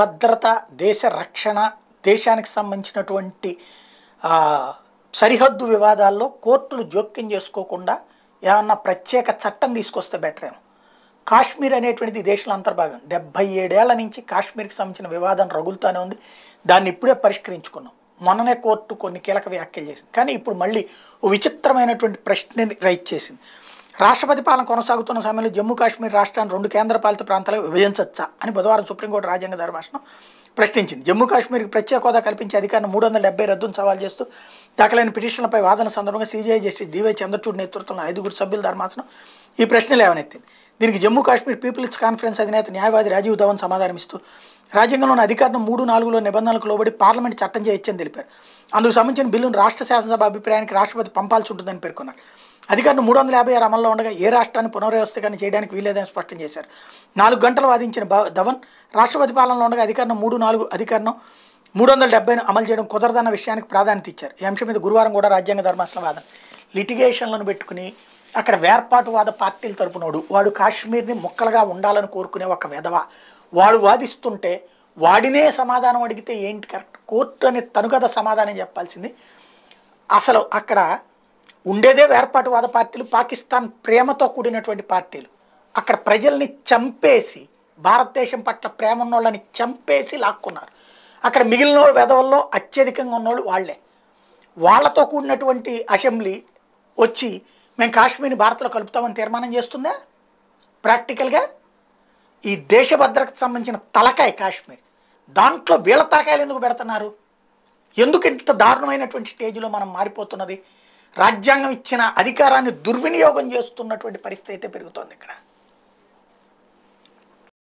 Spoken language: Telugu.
భద్రత దేశ రక్షణ దేశానికి సంబంధించినటువంటి సరిహద్దు వివాదాల్లో కోర్టులు జోక్యం చేసుకోకుండా ఏమన్నా ప్రత్యేక చట్టం తీసుకొస్తే బెటర్ ఏమో కాశ్మీర్ అనేటువంటిది దేశంలో అంతర్భాగం డెబ్బై ఏడేళ్ల నుంచి కాశ్మీర్కి సంబంధించిన వివాదం రగులుతూనే ఉంది దాన్ని ఇప్పుడే పరిష్కరించుకున్నాం మొన్ననే కోర్టు కొన్ని కీలక వ్యాఖ్యలు చేసింది కానీ ఇప్పుడు మళ్ళీ విచిత్రమైనటువంటి ప్రశ్నని రైట్ చేసింది రాష్ట్రపతి పాలన కొనసాగుతున్న సమయంలో జమ్మూ కాశ్మీర్ రాష్ట్రాన్ని రెండు కేంద్రపాలిత ప్రాంతాలకు విభజించవచ్చా అని బుధవారం సుప్రీంకోర్టు రాజ్యాంగ ధర్మాసనం ప్రశ్నించింది జమ్మూ కాశ్మీర్కి ప్రత్యేక హోదా కల్పించే అధికారిని మూడు వందల డెబ్బై రద్దును సవాల్ చేస్తూ దాఖలైన పిటిషన్లపై వాదన సందర్భంగా సీజీఐ జస్టిస్ డివై చంద్రచూడ్ నేతృత్వంలో ఐదుగురు సభ్యుల ధర్మాసనం ఈ ప్రశ్నలు ఏమనెత్తింది దీనికి జమ్మూ కాశ్మీర్ పీపుల్స్ కాన్ఫరెన్స్ అధినేత న్యాయవాది రాజీవ్ ధవన్ సమాధానమిస్తూ రాజ్యాంగంలోని అధికారం మూడు నాలుగులో నిబంధనలకు లోబడి పార్లమెంట్ చట్టం చేయొచ్చని తెలిపారు అందుకు సంబంధించిన బిల్లును రాష్ట్ర శాసనసభ అభిప్రాయానికి రాష్ట్రపతి పంపాల్సి ఉంటుందని పేర్కొన్నారు అధికారులు మూడు వందల యాభై ఆరు అమల్లో ఉండగా ఏ రాష్ట్రాన్ని పునర్వ్యవస్థకాన్ని చేయడానికి వీలేదని స్పష్టం చేశారు నాలుగు గంటలు వాదించిన ధవన్ రాష్ట్రపతి పాలనలో ఉండగా అధికారులు మూడు నాలుగు అధికారం మూడు వందల డెబ్బైను అమలు చేయడం కుదరదన్న విషయానికి ప్రాధాన్యత ఇచ్చారు ఈ అంశం మీద గురువారం కూడా రాజ్యాంగ ధర్మాసనం వాదన లిటిగేషన్లను పెట్టుకుని అక్కడ వేర్పాటువాద పార్టీల తరపునోడు వాడు కాశ్మీర్ని ముక్కలుగా ఉండాలని కోరుకునే ఒక విధవ వాడు వాదిస్తుంటే వాడినే సమాధానం అడిగితే ఏంటి కరెక్ట్ కోర్టు అని తను సమాధానం చెప్పాల్సింది అసలు అక్కడ ఉండేదే వేర్పాటువాద పార్టీలు పాకిస్తాన్ ప్రేమతో కూడినటువంటి పార్టీలు అక్కడ ప్రజల్ని చంపేసి భారతదేశం పట్ల ప్రేమ ఉన్నోళ్ళని చంపేసి లాక్కున్నారు అక్కడ మిగిలిన వెధవల్లో అత్యధికంగా ఉన్నోళ్ళు వాళ్లే వాళ్ళతో కూడినటువంటి అసెంబ్లీ వచ్చి మేము కాశ్మీర్ని భారత్లో కలుపుతామని తీర్మానం చేస్తుందా ప్రాక్టికల్గా ఈ దేశ భద్రతకు సంబంధించిన తలకాయ కాశ్మీర్ దాంట్లో వీళ్ళ తలకాయలు ఎందుకు పెడుతున్నారు ఎందుకు ఇంత దారుణమైనటువంటి స్టేజ్లో మనం మారిపోతున్నది రాజ్యాంగం ఇచ్చిన అధికారాన్ని దుర్వినియోగం చేస్తున్నటువంటి పరిస్థితి అయితే పెరుగుతోంది ఇక్కడ